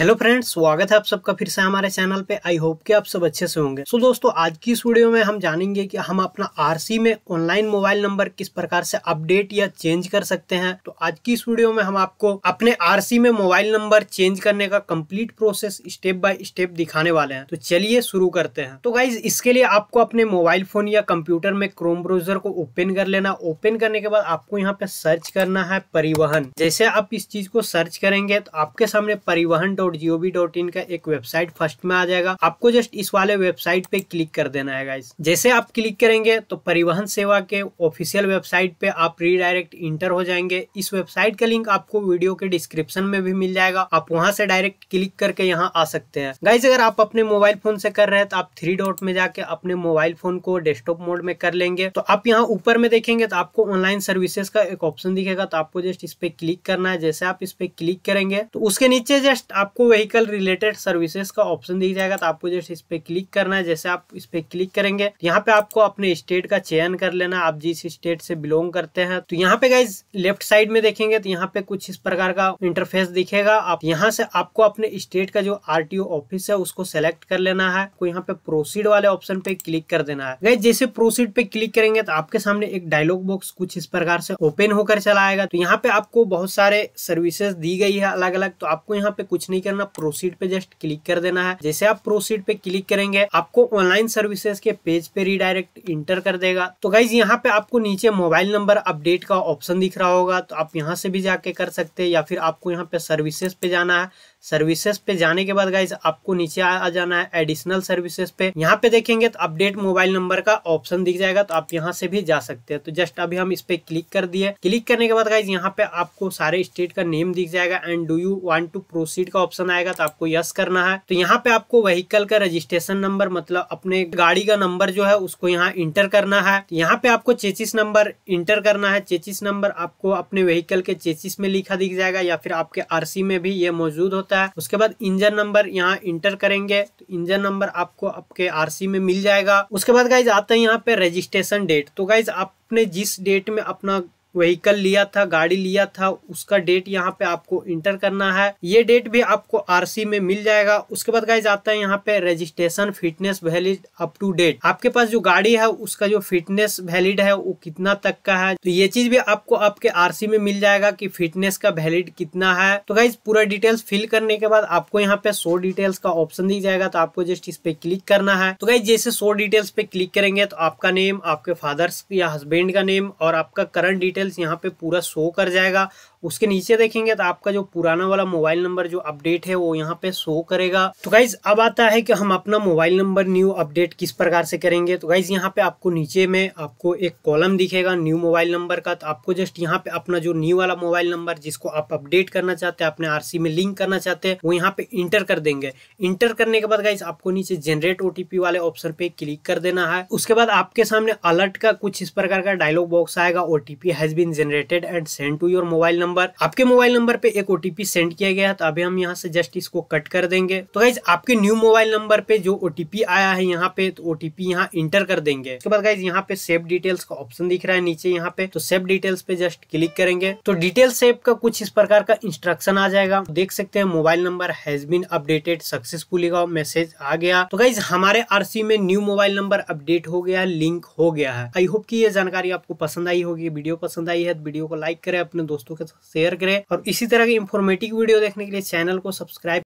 hello friends स्वागत है आप सबका फिर से हमारे चैनल पे आई होप कि आप सब अच्छे से होंगे सो so दोस्तों आज की इस वीडियो में हम जानेंगे कि हम अपना आरसी में ऑनलाइन मोबाइल नंबर किस प्रकार से अपडेट या चेंज कर सकते हैं तो आज की इस वीडियो में हम आपको अपने आरसी में मोबाइल नंबर चेंज करने का complete process step by step दिखाने वाले हैं तो चलिए शुरू करते हैं तो गाइज इसके लिए आपको अपने मोबाइल फोन या कंप्यूटर में क्रोम ब्राउजर को ओपन कर लेना ओपन करने के बाद आपको यहाँ पे सर्च करना है परिवहन जैसे आप इस चीज को सर्च करेंगे तो आपके सामने परिवहन डॉट का एक वेबसाइट फर्स्ट में आ जाएगा आपको जस्ट इस वाले वेबसाइट पे क्लिक कर देना है गाइस जैसे आप क्लिक करेंगे तो परिवहन सेवा के ऑफिशियल वेबसाइट पे आप रीडायरेक्ट इंटर हो जाएंगे इस वेबसाइट का लिंक आपको वीडियो के डिस्क्रिप्शन में भी मिल जाएगा आप वहाँ से डायरेक्ट क्लिक करके यहाँ आ सकते हैं गाइज अगर आप अपने मोबाइल फोन से कर रहे हैं तो आप थ्री डॉट में जाके अपने मोबाइल फोन को डेस्कटॉप मोड में कर लेंगे तो आप यहाँ ऊपर में देखेंगे तो आपको ऑनलाइन सर्विसेज का एक ऑप्शन दिखेगा तो आपको जस्ट इस पे क्लिक करना है जैसे आप इस पे क्लिक करेंगे तो उसके नीचे जस्ट आपको आपको व्हीकल रिलेटेड सर्विसेज का ऑप्शन दिख जाएगा तो आपको जस्ट इस पे क्लिक करना है जैसे आप इस पे क्लिक करेंगे तो यहाँ पे आपको अपने स्टेट का चयन कर लेना आप जिस स्टेट से बिलोंग करते हैं तो यहाँ पे गाइज लेफ्ट साइड में देखेंगे तो यहाँ पे कुछ इस प्रकार का इंटरफेस दिखेगा आप यहाँ से आपको अपने स्टेट का जो आर ऑफिस है उसको सेलेक्ट कर लेना है आपको यहाँ पे प्रोसीड वाले ऑप्शन पे क्लिक कर देना है गाइज जैसे प्रोसीड पे क्लिक करेंगे तो आपके सामने एक डायलॉग बॉक्स कुछ इस प्रकार से ओपन होकर चला आएगा तो यहाँ पे आपको बहुत सारे सर्विसेज दी गई है अलग अलग तो आपको यहाँ पे कुछ नहीं नहीं करना प्रोसीड पे जस्ट क्लिक कर देना है जैसे आप प्रोसीड पे क्लिक करेंगे आपको ऑनलाइन सर्विसेज के पेज पे रिडायरेक्ट इंटर कर देगा तो गाइज यहाँ पे आपको नीचे मोबाइल नंबर अपडेट का ऑप्शन दिख रहा होगा तो आप यहाँ से भी जाके कर सकते हैं या फिर आपको यहाँ पे सर्विसेज पे जाना है सर्विसेज पे जाने के बाद गाइज आपको नीचे आ जाना है एडिशनल सर्विसेज पे यहाँ पे देखेंगे तो अपडेट मोबाइल नंबर का ऑप्शन दिख जाएगा तो आप यहाँ से भी जा सकते हैं तो जस्ट अभी हम इस पे क्लिक कर दिए क्लिक करने के बाद गाइज यहाँ पे आपको सारे स्टेट का नेम दिख जाएगा and do you want to proceed का ऑप्शन आएगा तो आपको यस करना है तो यहाँ पे आपको व्हीकल का रजिस्ट्रेशन नंबर मतलब अपने गाड़ी का नंबर जो है उसको यहाँ इंटर करना है तो यहाँ पे आपको चेचिस नंबर इंटर करना है चेचिस नंबर आपको अपने व्हीकल के चेचिस में लिखा दिख जाएगा या फिर आपके आरसी में भी ये मौजूद होता होता है उसके बाद इंजन नंबर यहाँ इंटर करेंगे तो इंजन नंबर आपको आपके आरसी में मिल जाएगा उसके बाद गाइज आते है यहाँ पे रजिस्ट्रेशन डेट तो गाइज आपने जिस डेट में अपना व्हीकल लिया था गाड़ी लिया था उसका डेट यहाँ पे आपको इंटर करना है ये डेट भी आपको आरसी में मिल जाएगा उसके बाद गाइज आता है यहाँ पे registration fitness valid up to date आपके पास जो गाड़ी है उसका जो फिटनेस वैलिड है वो कितना तक का है तो ये चीज भी आपको आपके आर में मिल जाएगा की फिटनेस का वैलिड कितना है तो गाइज पूरा डिटेल्स फिल करने के बाद आपको यहाँ पे सो डिटेल्स का ऑप्शन दी जाएगा तो आपको जस्ट इस पे क्लिक करना है तो गाइज जैसे सो डिटेल्स पे क्लिक करेंगे तो आपका नेम आपके फादर्स या हस्बैंड का नेम और आपका करंट डिटेल डिटेल्स यहाँ पे पूरा शो कर जाएगा उसके नीचे देखेंगे तो आपका जो पुराना वाला मोबाइल नंबर जो अपडेट है वो यहाँ पे शो करेगा तो गाइज अब आता है कि हम अपना मोबाइल नंबर न्यू अपडेट किस प्रकार से करेंगे तो गाइज यहाँ पे आपको नीचे में आपको एक कॉलम दिखेगा न्यू मोबाइल नंबर का तो आपको जस्ट यहाँ पे अपना जो न्यू वाला मोबाइल नंबर जिसको आप अपडेट करना चाहते हैं अपने आर में लिंक करना चाहते हैं वो यहाँ पे इंटर कर देंगे इंटर करने के बाद गाइज आपको नीचे जनरेट ओटीपी वाले ऑप्शन पे क्लिक कर देना है उसके बाद आपके सामने अलर्ट का कुछ इस प्रकार का डायलॉग बॉक्स आएगा OTP has been generated and send to your mobile number number आपके मोबाइल नंबर पे एक ओटीपी सेंड किया गया है तो अभी हम यहाँ से जस्ट इसको कट कर देंगे तो गाइज आपके न्यू मोबाइल नंबर पे जो ओटीपी आया है यहाँ पे तो ओटीपी यहाँ इंटर कर देंगे उसके बाद गाइज यहाँ पे सेव डिटेल्स का ऑप्शन दिख रहा है नीचे यहाँ पे तो सेव डिटेल्स पे जस्ट क्लिक करेंगे तो डिटेल सेव का कुछ इस प्रकार का इंस्ट्रक्शन आ जाएगा तो देख सकते हैं mobile number has been updated successfully का मैसेज आ गया तो गाइज हमारे आरसी में न्यू मोबाइल नंबर अपडेट हो गया लिंक हो गया है आई होप की ये जानकारी आपको पसंद आई होगी वीडियो पसंद आई है तो वीडियो को लाइक करें अपने दोस्तों के साथ शेयर करें और इसी तरह की इंफॉर्मेटिव वीडियो देखने के लिए चैनल को सब्सक्राइब